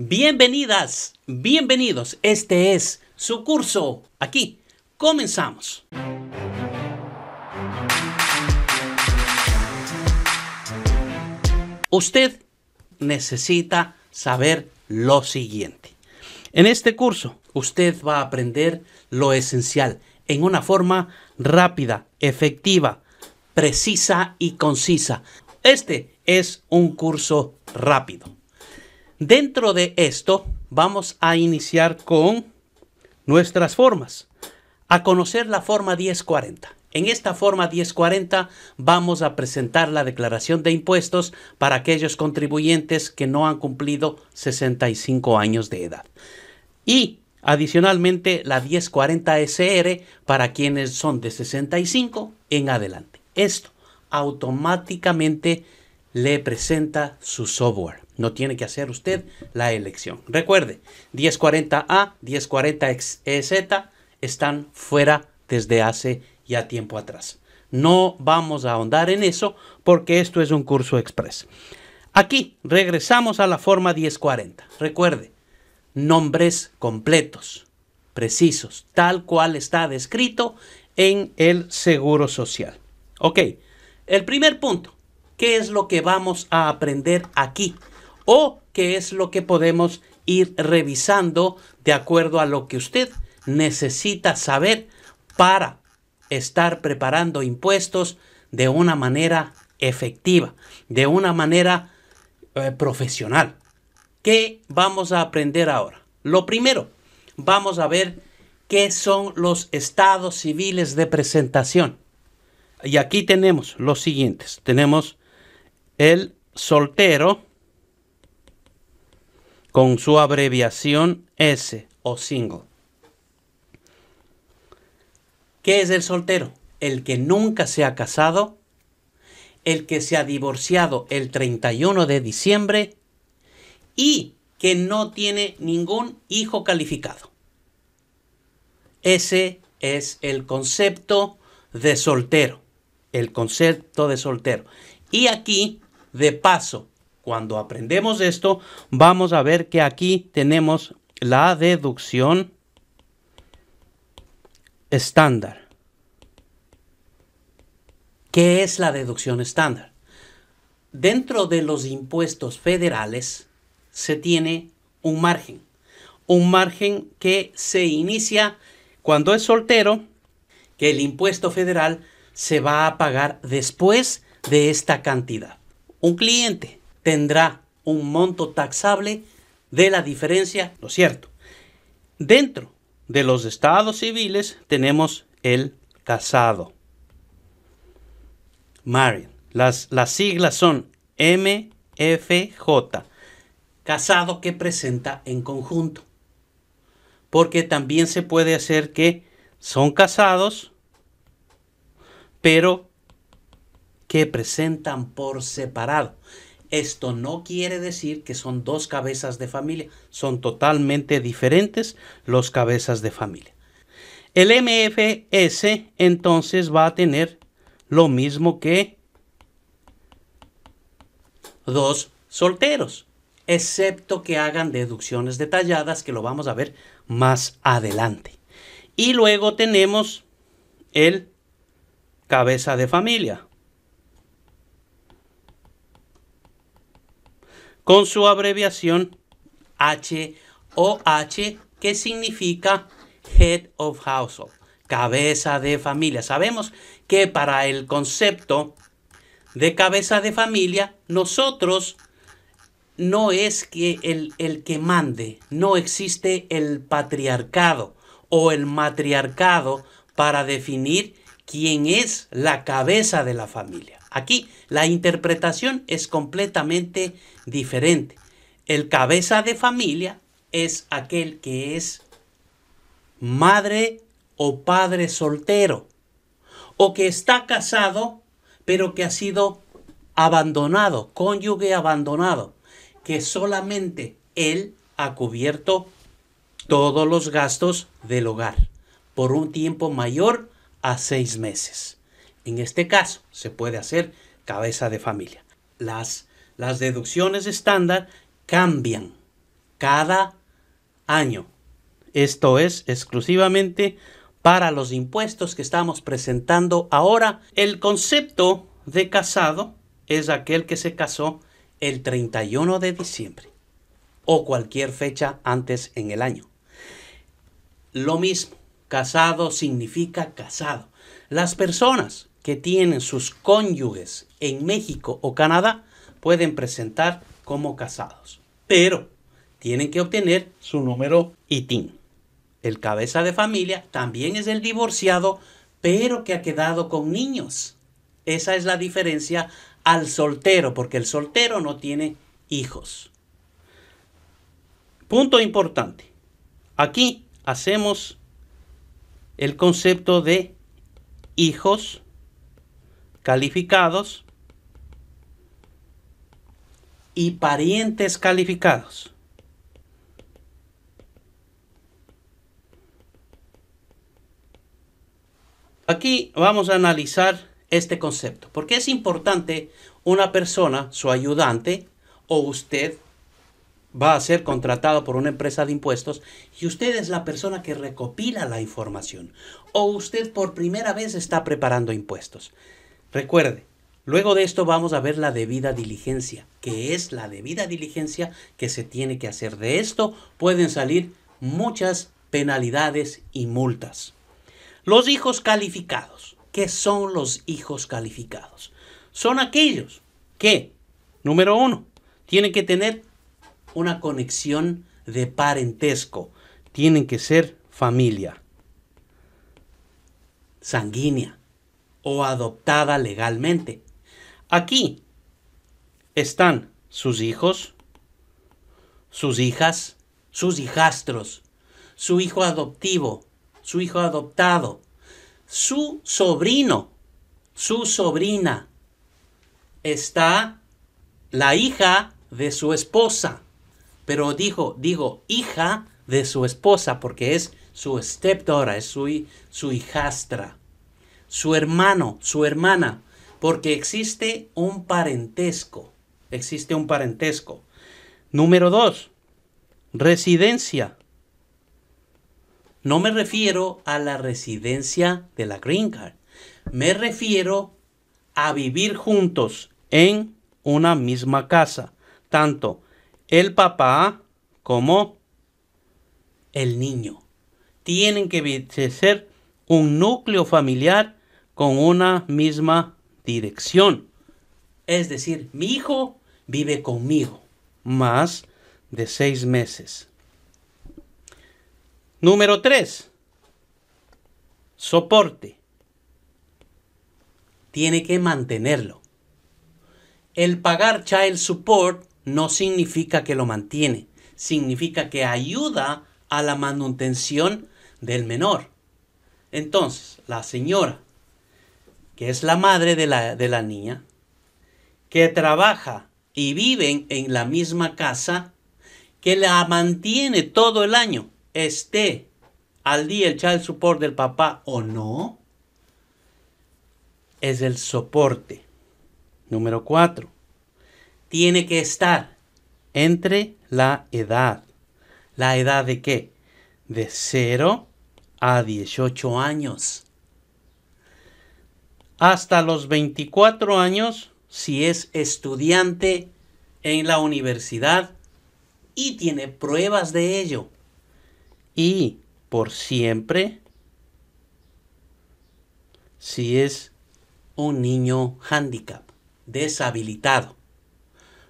Bienvenidas, bienvenidos. Este es su curso. Aquí, comenzamos. Usted necesita saber lo siguiente. En este curso, usted va a aprender lo esencial en una forma rápida, efectiva, precisa y concisa. Este es un curso rápido. Dentro de esto, vamos a iniciar con nuestras formas. A conocer la forma 1040. En esta forma 1040 vamos a presentar la declaración de impuestos para aquellos contribuyentes que no han cumplido 65 años de edad. Y adicionalmente la 1040 SR para quienes son de 65 en adelante. Esto automáticamente le presenta su software. No tiene que hacer usted la elección. Recuerde, 1040A, 1040EZ e están fuera desde hace ya tiempo atrás. No vamos a ahondar en eso porque esto es un curso express. Aquí regresamos a la forma 1040. Recuerde, nombres completos, precisos, tal cual está descrito en el Seguro Social. Ok, el primer punto, qué es lo que vamos a aprender aquí o qué es lo que podemos ir revisando de acuerdo a lo que usted necesita saber para estar preparando impuestos de una manera efectiva, de una manera eh, profesional. ¿Qué vamos a aprender ahora? Lo primero, vamos a ver qué son los estados civiles de presentación. Y aquí tenemos los siguientes. Tenemos el soltero, con su abreviación S o single. ¿Qué es el soltero? El que nunca se ha casado, el que se ha divorciado el 31 de diciembre y que no tiene ningún hijo calificado. Ese es el concepto de soltero. El concepto de soltero. Y aquí de paso, cuando aprendemos esto, vamos a ver que aquí tenemos la deducción estándar. ¿Qué es la deducción estándar? Dentro de los impuestos federales se tiene un margen, un margen que se inicia cuando es soltero, que el impuesto federal se va a pagar después de esta cantidad. Un cliente tendrá un monto taxable de la diferencia, ¿no es cierto? Dentro de los estados civiles tenemos el casado. Married. Las, las siglas son MFJ. Casado que presenta en conjunto. Porque también se puede hacer que son casados, pero que presentan por separado. Esto no quiere decir que son dos cabezas de familia, son totalmente diferentes los cabezas de familia. El MFS entonces va a tener lo mismo que dos solteros, excepto que hagan deducciones detalladas que lo vamos a ver más adelante. Y luego tenemos el cabeza de familia, con su abreviación HOH, que significa Head of Household, cabeza de familia. Sabemos que para el concepto de cabeza de familia, nosotros no es que el, el que mande, no existe el patriarcado o el matriarcado para definir quién es la cabeza de la familia. Aquí la interpretación es completamente diferente. El cabeza de familia es aquel que es madre o padre soltero o que está casado pero que ha sido abandonado, cónyuge abandonado, que solamente él ha cubierto todos los gastos del hogar por un tiempo mayor a seis meses. En este caso, se puede hacer cabeza de familia. Las, las deducciones estándar cambian cada año. Esto es exclusivamente para los impuestos que estamos presentando ahora. El concepto de casado es aquel que se casó el 31 de diciembre o cualquier fecha antes en el año. Lo mismo, casado significa casado. Las personas que tienen sus cónyuges en México o Canadá pueden presentar como casados, pero tienen que obtener su número ITIN. El cabeza de familia también es el divorciado, pero que ha quedado con niños. Esa es la diferencia al soltero, porque el soltero no tiene hijos. Punto importante. Aquí hacemos el concepto de hijos calificados y parientes calificados. Aquí vamos a analizar este concepto, porque es importante una persona, su ayudante o usted va a ser contratado por una empresa de impuestos y usted es la persona que recopila la información o usted por primera vez está preparando impuestos. Recuerde, luego de esto vamos a ver la debida diligencia, que es la debida diligencia que se tiene que hacer. De esto pueden salir muchas penalidades y multas. Los hijos calificados. ¿Qué son los hijos calificados? Son aquellos que, número uno, tienen que tener una conexión de parentesco. Tienen que ser familia sanguínea o adoptada legalmente. Aquí están sus hijos, sus hijas, sus hijastros, su hijo adoptivo, su hijo adoptado, su sobrino, su sobrina. Está la hija de su esposa, pero dijo, digo, hija de su esposa porque es su stepdora, es su hijastra su hermano, su hermana, porque existe un parentesco. Existe un parentesco. Número dos, residencia. No me refiero a la residencia de la Green Card. Me refiero a vivir juntos en una misma casa, tanto el papá como el niño. Tienen que ser un núcleo familiar con una misma dirección. Es decir, mi hijo vive conmigo más de seis meses. Número 3. Soporte. Tiene que mantenerlo. El pagar child support no significa que lo mantiene, significa que ayuda a la manutención del menor. Entonces, la señora que es la madre de la, niña, que trabaja y viven en la misma casa, que la mantiene todo el año, esté al día el child support del papá o no, es el soporte. Número cuatro. Tiene que estar entre la edad. ¿La edad de qué? De 0 a 18 años hasta los 24 años si es estudiante en la universidad y tiene pruebas de ello. Y por siempre si es un niño handicap, deshabilitado.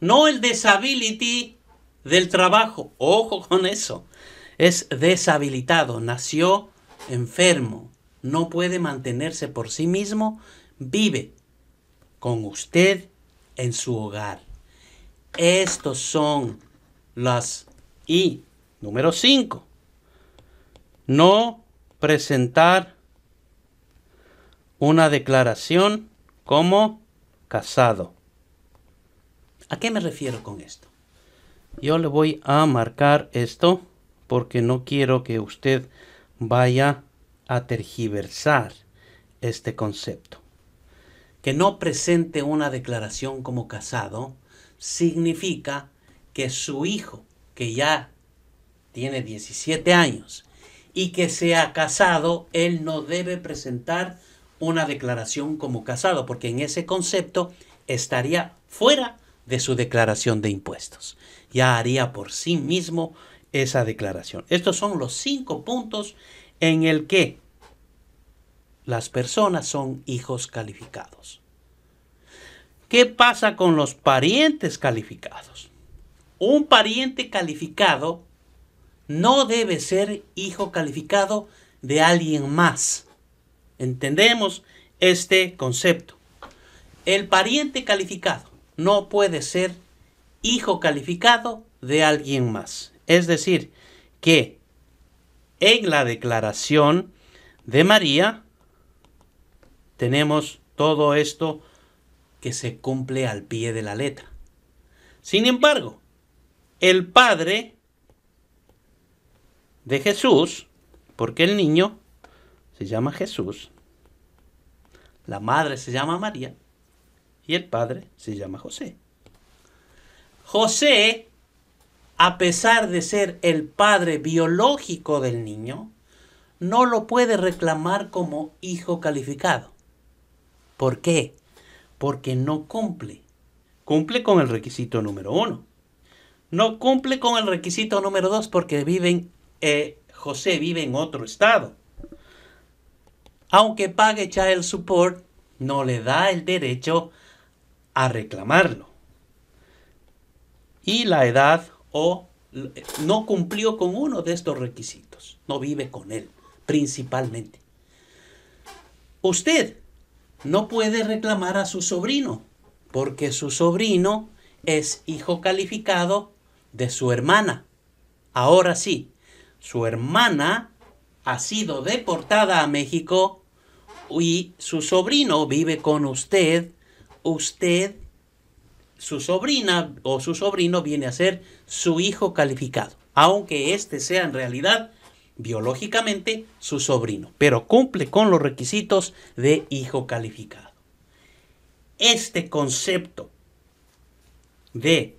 No el disability del trabajo, ojo con eso. Es deshabilitado, nació enfermo no puede mantenerse por sí mismo, vive con usted en su hogar. Estos son las y número 5. No presentar una declaración como casado. ¿A qué me refiero con esto? Yo le voy a marcar esto porque no quiero que usted vaya a tergiversar este concepto. Que no presente una declaración como casado significa que su hijo, que ya tiene 17 años y que se ha casado, él no debe presentar una declaración como casado, porque en ese concepto estaría fuera de su declaración de impuestos. Ya haría por sí mismo esa declaración. Estos son los cinco puntos en el que las personas son hijos calificados. ¿Qué pasa con los parientes calificados? Un pariente calificado no debe ser hijo calificado de alguien más. Entendemos este concepto. El pariente calificado no puede ser hijo calificado de alguien más. Es decir, que en la declaración de María tenemos todo esto que se cumple al pie de la letra. Sin embargo, el padre de Jesús, porque el niño se llama Jesús, la madre se llama María y el padre se llama José. José a pesar de ser el padre biológico del niño, no lo puede reclamar como hijo calificado. ¿Por qué? Porque no cumple. Cumple con el requisito número uno. No cumple con el requisito número dos porque eh, José vive en otro estado. Aunque pague child support, no le da el derecho a reclamarlo. Y la edad o eh, no cumplió con uno de estos requisitos, no vive con él principalmente. Usted no puede reclamar a su sobrino porque su sobrino es hijo calificado de su hermana. Ahora sí, su hermana ha sido deportada a México y su sobrino vive con usted. Usted su sobrina o su sobrino viene a ser su hijo calificado, aunque éste sea en realidad biológicamente su sobrino, pero cumple con los requisitos de hijo calificado. Este concepto de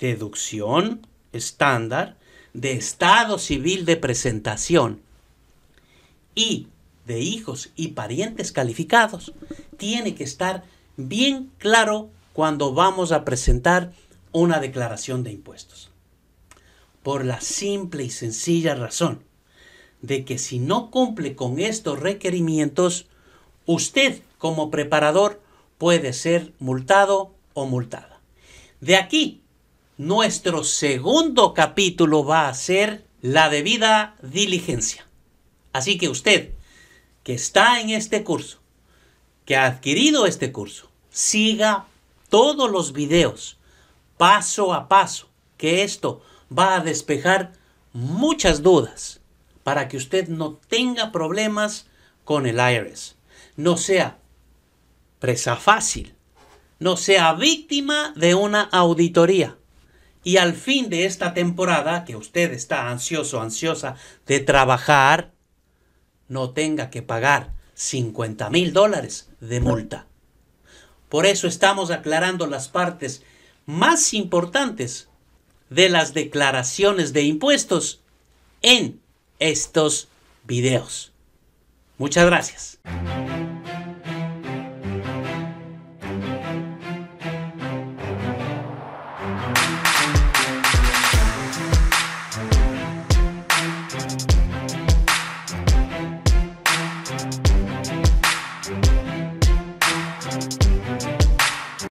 deducción estándar, de estado civil de presentación y de hijos y parientes calificados tiene que estar bien claro cuando vamos a presentar una declaración de impuestos. Por la simple y sencilla razón de que si no cumple con estos requerimientos, usted como preparador puede ser multado o multada. De aquí, nuestro segundo capítulo va a ser la debida diligencia. Así que usted que está en este curso, que ha adquirido este curso, siga todos los videos paso a paso, que esto va a despejar muchas dudas para que usted no tenga problemas con el IRS, no sea presa fácil, no sea víctima de una auditoría. Y al fin de esta temporada, que usted está ansioso, ansiosa de trabajar, no tenga que pagar 50 mil dólares de multa. Por eso estamos aclarando las partes más importantes de las declaraciones de impuestos en estos videos. Muchas gracias.